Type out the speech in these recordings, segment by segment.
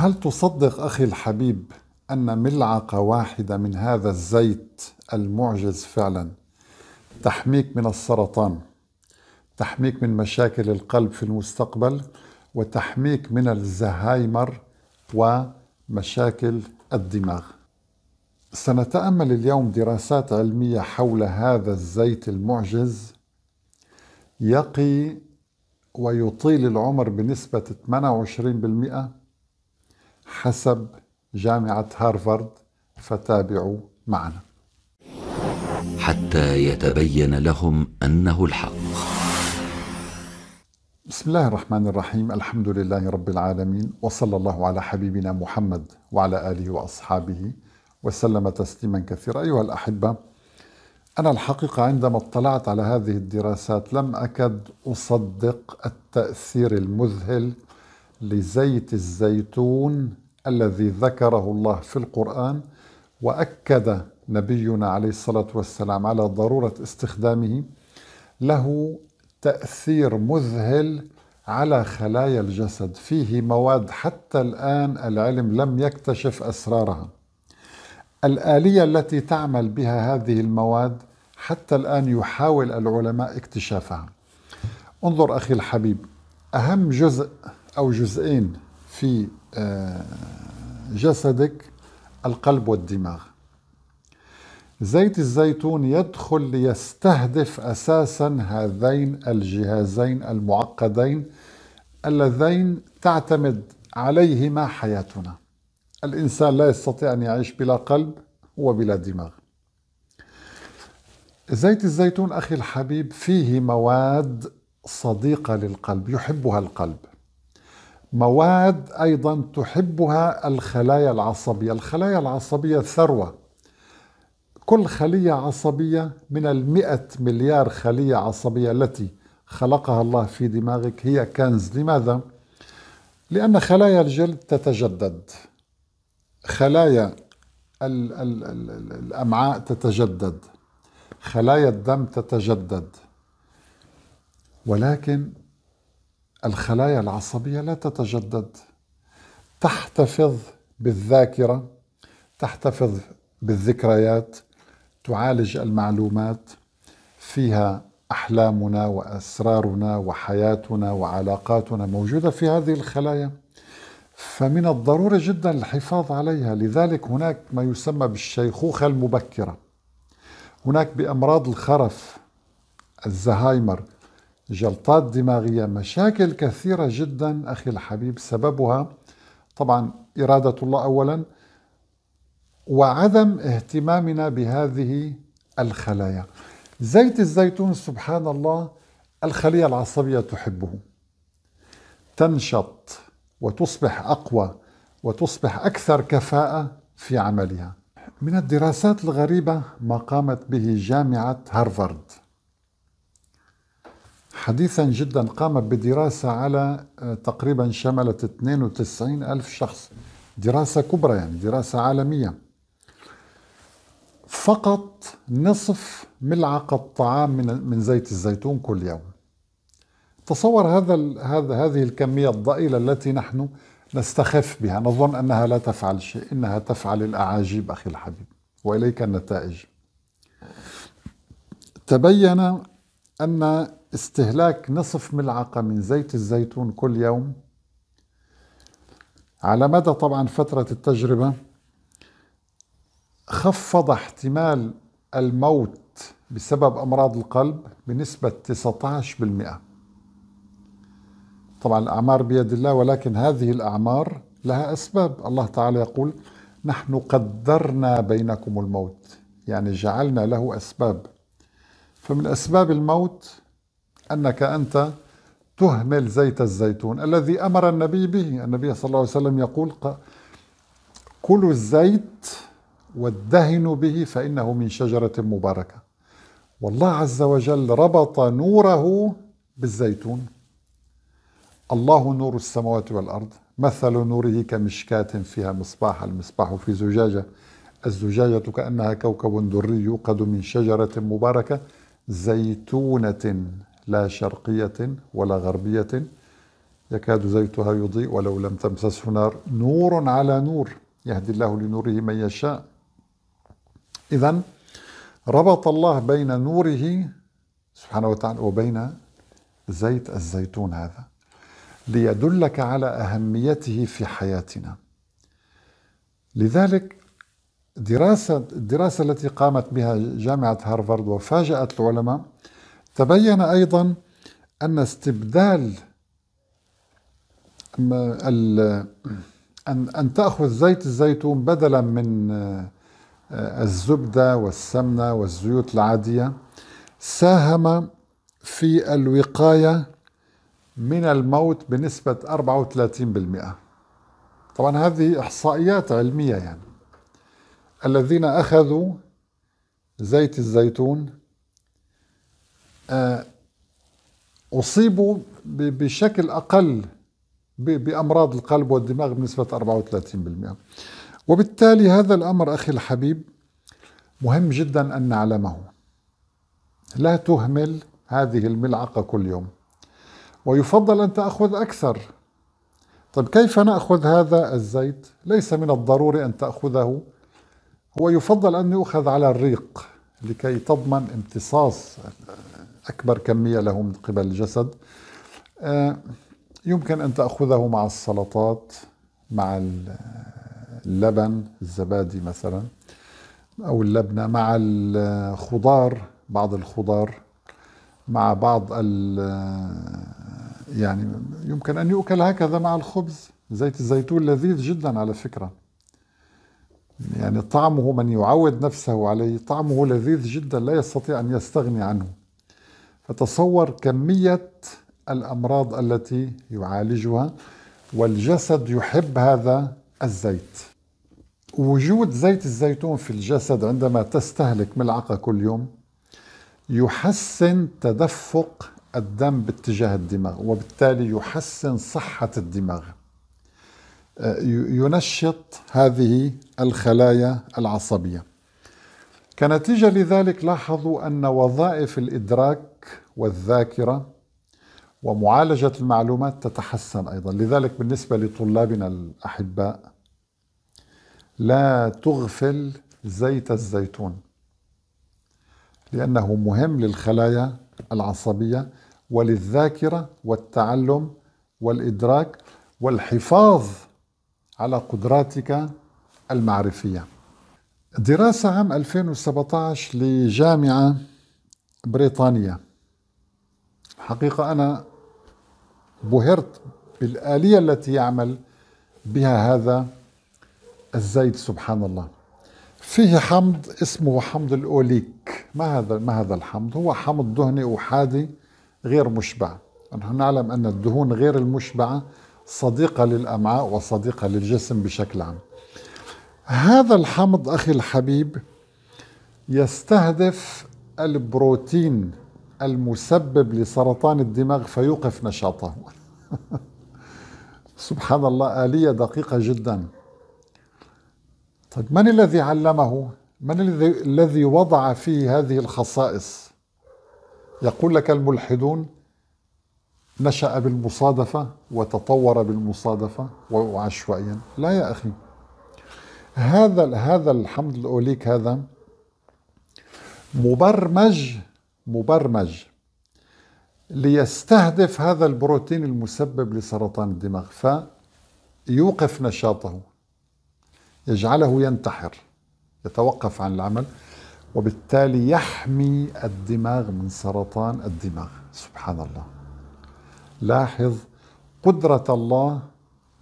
هل تصدق أخي الحبيب أن ملعقة واحدة من هذا الزيت المعجز فعلا تحميك من السرطان تحميك من مشاكل القلب في المستقبل وتحميك من الزهايمر ومشاكل الدماغ سنتامل اليوم دراسات علميه حول هذا الزيت المعجز يقي ويطيل العمر بنسبه 28% حسب جامعة هارفارد فتابعوا معنا حتى يتبين لهم أنه الحق بسم الله الرحمن الرحيم الحمد لله رب العالمين وصلى الله على حبيبنا محمد وعلى آله وأصحابه وسلم تسليما كثيرا أيها الأحبة أنا الحقيقة عندما اطلعت على هذه الدراسات لم أكد أصدق التأثير المذهل لزيت الزيتون الذي ذكره الله في القرآن وأكد نبينا عليه الصلاة والسلام على ضرورة استخدامه له تأثير مذهل على خلايا الجسد فيه مواد حتى الآن العلم لم يكتشف أسرارها الآلية التي تعمل بها هذه المواد حتى الآن يحاول العلماء اكتشافها انظر أخي الحبيب أهم جزء أو جزئين في آه، جسدك القلب والدماغ زيت الزيتون يدخل ليستهدف اساسا هذين الجهازين المعقدين اللذين تعتمد عليهما حياتنا الانسان لا يستطيع ان يعيش بلا قلب وبلا دماغ زيت الزيتون اخي الحبيب فيه مواد صديقه للقلب يحبها القلب مواد ايضا تحبها الخلايا العصبيه، الخلايا العصبيه ثروه. كل خليه عصبيه من المئة مليار خليه عصبيه التي خلقها الله في دماغك هي كنز، لماذا؟ لأن خلايا الجلد تتجدد. خلايا الـ الـ الـ الأمعاء تتجدد. خلايا الدم تتجدد. ولكن الخلايا العصبية لا تتجدد تحتفظ بالذاكرة تحتفظ بالذكريات تعالج المعلومات فيها أحلامنا وأسرارنا وحياتنا وعلاقاتنا موجودة في هذه الخلايا فمن الضروري جدا الحفاظ عليها لذلك هناك ما يسمى بالشيخوخة المبكرة هناك بأمراض الخرف الزهايمر جلطات دماغية مشاكل كثيرة جدا أخي الحبيب سببها طبعا إرادة الله أولا وعدم اهتمامنا بهذه الخلايا زيت الزيتون سبحان الله الخلية العصبية تحبه تنشط وتصبح أقوى وتصبح أكثر كفاءة في عملها من الدراسات الغريبة ما قامت به جامعة هارفارد حديثا جدا قامت بدراسة على آه، تقريبا شملت 92 ألف شخص دراسة كبرى يعني دراسة عالمية فقط نصف ملعقة طعام من من زيت الزيتون كل يوم تصور هذا هذا هذه الكمية الضئيلة التي نحن نستخف بها نظن أنها لا تفعل شيء إنها تفعل الأعاجيب أخي الحبيب وإليك النتائج تبين أن استهلاك نصف ملعقة من زيت الزيتون كل يوم على مدى طبعا فترة التجربة خفض احتمال الموت بسبب أمراض القلب بنسبة 19% طبعا الأعمار بيد الله ولكن هذه الأعمار لها أسباب الله تعالى يقول نحن قدرنا بينكم الموت يعني جعلنا له أسباب فمن أسباب الموت أنك أنت تهمل زيت الزيتون الذي أمر النبي به النبي صلى الله عليه وسلم يقول كلوا الزيت وادهنوا به فإنه من شجرة مباركة والله عز وجل ربط نوره بالزيتون الله نور السماوات والأرض مثل نوره كمشكاة فيها مصباح المصباح في زجاجة الزجاجة كأنها كوكب دري يوقد من شجرة مباركة زيتونة لا شرقية ولا غربية يكاد زيتها يضيء ولو لم تمسسه نار نور على نور يهدي الله لنوره من يشاء إذا ربط الله بين نوره سبحانه وتعالى وبين زيت الزيتون هذا ليدلك على أهميته في حياتنا لذلك دراسة الدراسة التي قامت بها جامعة هارفارد وفاجأت العلماء تبين أيضا أن استبدال أن أن تأخذ زيت الزيتون بدلا من آه، الزبدة والسمنة والزيوت العادية ساهم في الوقاية من الموت بنسبة 34% طبعا هذه إحصائيات علمية يعني الذين أخذوا زيت الزيتون آه، أصيبوا بشكل أقل بأمراض القلب والدماغ بنسبة 34% وبالتالي هذا الأمر أخي الحبيب مهم جدا أن نعلمه لا تهمل هذه الملعقة كل يوم ويفضل أن تأخذ أكثر طيب كيف نأخذ هذا الزيت؟ ليس من الضروري أن تأخذه هو يفضل أن يؤخذ على الريق لكي تضمن امتصاص أكبر كمية له من قبل الجسد آه، يمكن أن تأخذه مع السلطات مع اللبن الزبادي مثلا أو اللبنة مع الخضار بعض الخضار مع بعض ال يعني يمكن أن يؤكل هكذا مع الخبز زيت الزيتون لذيذ جدا على فكرة يعني طعمه من يعود نفسه عليه طعمه لذيذ جدا لا يستطيع أن يستغني عنه فتصور كمية الأمراض التي يعالجها والجسد يحب هذا الزيت وجود زيت الزيتون في الجسد عندما تستهلك ملعقة كل يوم يحسن تدفق الدم باتجاه الدماغ وبالتالي يحسن صحة الدماغ آه، ينشط هذه الخلايا العصبية كنتيجة لذلك لاحظوا أن وظائف الإدراك والذاكره ومعالجه المعلومات تتحسن ايضا لذلك بالنسبه لطلابنا الاحباء لا تغفل زيت الزيتون لانه مهم للخلايا العصبيه وللذاكره والتعلم والادراك والحفاظ على قدراتك المعرفيه دراسة عام 2017 لجامعة بريطانية حقيقة أنا بهرت بالآلية التي يعمل بها هذا الزيد سبحان الله فيه حمض اسمه حمض الأوليك ما هذا ما هذا الحمض هو حمض دهني أحادي غير مشبع نحن نعلم أن الدهون غير المشبعة صديقة للأمعاء وصديقة للجسم بشكل عام هذا الحمض أخي الحبيب يستهدف البروتين المسبب لسرطان الدماغ فيوقف نشاطه سبحان الله آلية دقيقة جدا طيب من الذي علمه من الذي وضع فيه هذه الخصائص يقول لك الملحدون نشأ بالمصادفة وتطور بالمصادفة وعشوائيا لا يا أخي هذا هذا الحمض الأوليك هذا مبرمج مبرمج ليستهدف هذا البروتين المسبب لسرطان الدماغ فيوقف نشاطه يجعله ينتحر يتوقف عن العمل وبالتالي يحمي الدماغ من سرطان الدماغ سبحان الله لاحظ قدرة الله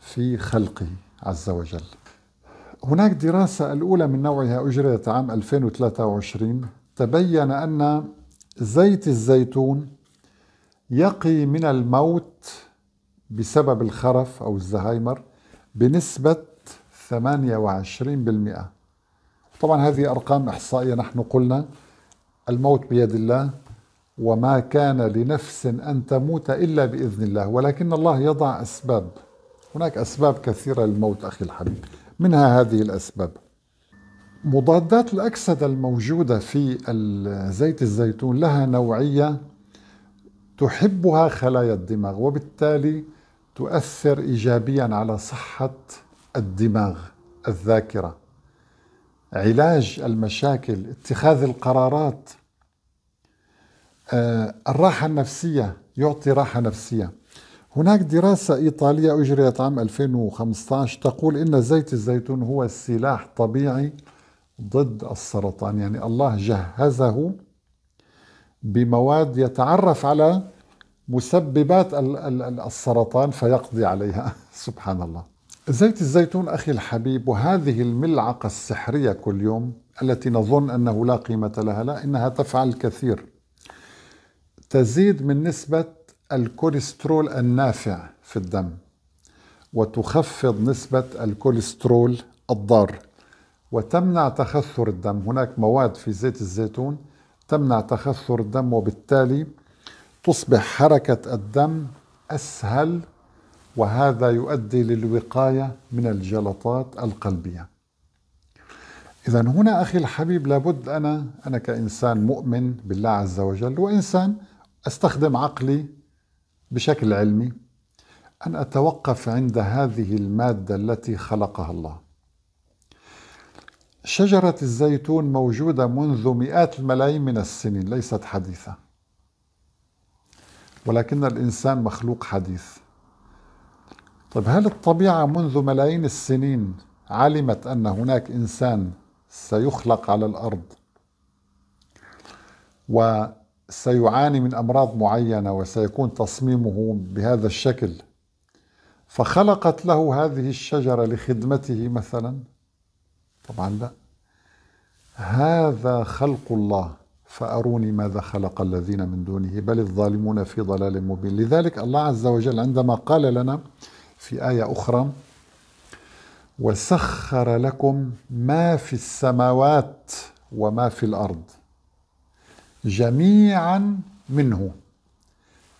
في خلقه عز وجل هناك دراسة الأولى من نوعها أجريت عام 2023 تبين أن زيت الزيتون يقي من الموت بسبب الخرف أو الزهايمر بنسبة 28% طبعا هذه أرقام إحصائية نحن قلنا الموت بيد الله وما كان لنفس أن تموت إلا بإذن الله ولكن الله يضع أسباب هناك أسباب كثيرة للموت أخي الحبيب منها هذه الأسباب مضادات الأكسدة الموجودة في زيت الزيتون لها نوعية تحبها خلايا الدماغ وبالتالي تؤثر إيجابيا على صحة الدماغ الذاكرة علاج المشاكل اتخاذ القرارات آه، الراحة النفسية يعطي راحة نفسية هناك دراسة إيطالية أجريت عام 2015 تقول إن زيت الزيتون هو السلاح طبيعي ضد السرطان يعني الله جهزه بمواد يتعرف على مسببات السرطان فيقضي عليها سبحان الله زيت الزيتون أخي الحبيب وهذه الملعقة السحرية كل يوم التي نظن أنه لا قيمة لها لا إنها تفعل الكثير تزيد من نسبة الكوليسترول النافع في الدم وتخفض نسبة الكوليسترول الضار وتمنع تخثر الدم هناك مواد في زيت الزيتون تمنع تخثر الدم وبالتالي تصبح حركة الدم أسهل وهذا يؤدي للوقاية من الجلطات القلبية إذا هنا أخي الحبيب لابد أنا أنا كإنسان مؤمن بالله عز وجل وإنسان أستخدم عقلي بشكل علمي أن أتوقف عند هذه المادة التي خلقها الله شجرة الزيتون موجودة منذ مئات الملايين من السنين ليست حديثة ولكن الإنسان مخلوق حديث طيب هل الطبيعة منذ ملايين السنين علمت أن هناك إنسان سيخلق على الأرض وسيعاني من أمراض معينة وسيكون تصميمه بهذا الشكل فخلقت له هذه الشجرة لخدمته مثلاً طبعا لا هذا خلق الله فأروني ماذا خلق الذين من دونه بل الظالمون في ضلال مبين لذلك الله عز وجل عندما قال لنا في آية أخرى وسخر لكم ما في السماوات وما في الأرض جميعا منه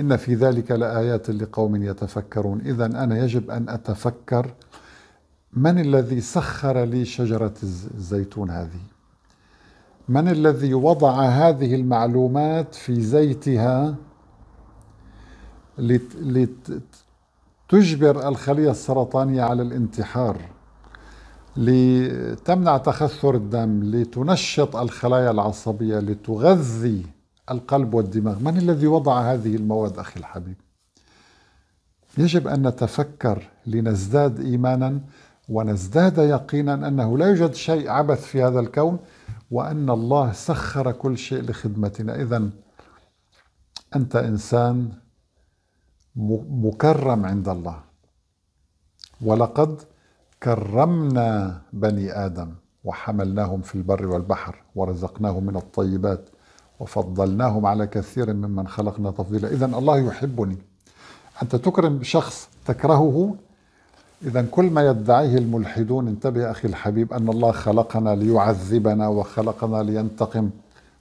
إن في ذلك لآيات لقوم يتفكرون إذا أنا يجب أن أتفكر من الذي سخر لي شجرة الزيتون هذه من الذي وضع هذه المعلومات في زيتها لتجبر الخلية السرطانية على الانتحار لتمنع تخثر الدم لتنشط الخلايا العصبية لتغذي القلب والدماغ من الذي وضع هذه المواد أخي الحبيب يجب أن نتفكر لنزداد إيمانا ونزداد يقينا أنه لا يوجد شيء عبث في هذا الكون وأن الله سخر كل شيء لخدمتنا إذا أنت إنسان مكرم عند الله ولقد كرمنا بني آدم وحملناهم في البر والبحر ورزقناهم من الطيبات وفضلناهم على كثير ممن خلقنا تفضيلا إذا الله يحبني أنت تكرم شخص تكرهه إذا كل ما يدعيه الملحدون انتبه أخي الحبيب أن الله خلقنا ليعذبنا وخلقنا لينتقم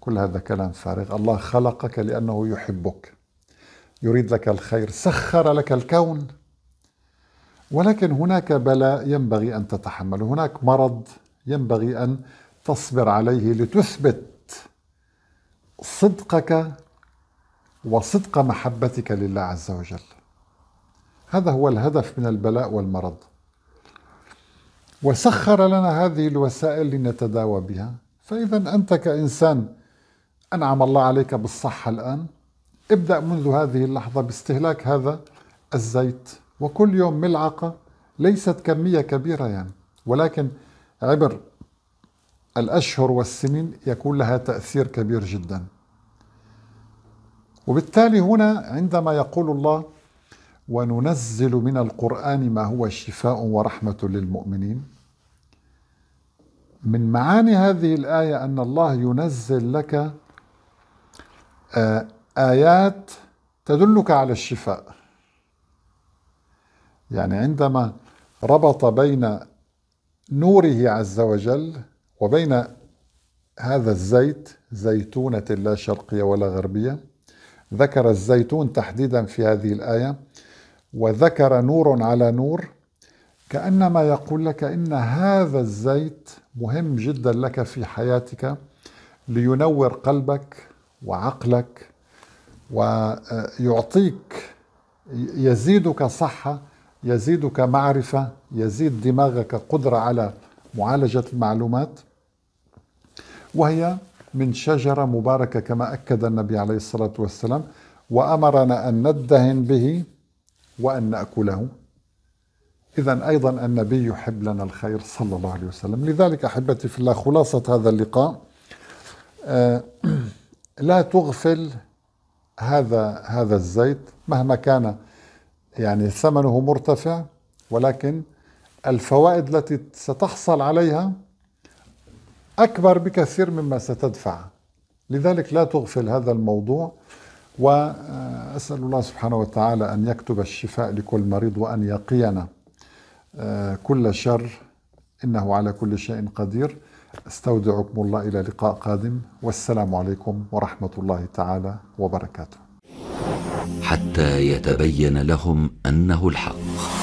كل هذا كلام فارغ الله خلقك لأنه يحبك يريد لك الخير سخر لك الكون ولكن هناك بلاء ينبغي أن تتحمله هناك مرض ينبغي أن تصبر عليه لتثبت صدقك وصدق محبتك لله عز وجل هذا هو الهدف من البلاء والمرض وسخر لنا هذه الوسائل لنتداوى بها فإذا أنت كإنسان أنعم الله عليك بالصحة الآن ابدأ منذ هذه اللحظة باستهلاك هذا الزيت وكل يوم ملعقة ليست كمية كبيرة يعني ولكن عبر الأشهر والسنين يكون لها تأثير كبير جدا وبالتالي هنا عندما يقول الله وننزل من القرآن ما هو شفاء ورحمة للمؤمنين من معاني هذه الآية أن الله ينزل لك آه، آيات تدلك على الشفاء يعني عندما ربط بين نوره عز وجل وبين هذا الزيت زيتونة لا شرقية ولا غربية ذكر الزيتون تحديدا في هذه الآية وذكر نور على نور كانما يقول لك ان هذا الزيت مهم جدا لك في حياتك لينور قلبك وعقلك ويعطيك يزيدك صحه يزيدك معرفه يزيد دماغك قدره على معالجه المعلومات وهي من شجره مباركه كما اكد النبي عليه الصلاه والسلام وامرنا ان ندهن به وأن نأكله إذا أيضا النبي يحب لنا الخير صلى الله عليه وسلم لذلك أحبتي في الله خلاصة هذا اللقاء آه، لا تغفل هذا هذا الزيت مهما كان يعني ثمنه مرتفع ولكن الفوائد التي ستحصل عليها أكبر بكثير مما ستدفع لذلك لا تغفل هذا الموضوع و آه، أسأل الله سبحانه وتعالى أن يكتب الشفاء لكل مريض وأن يقينا آه، كل شر إنه على كل شيء قدير استودعكم الله إلى لقاء قادم والسلام عليكم ورحمة الله تعالى وبركاته حتى يتبين لهم أنه الحق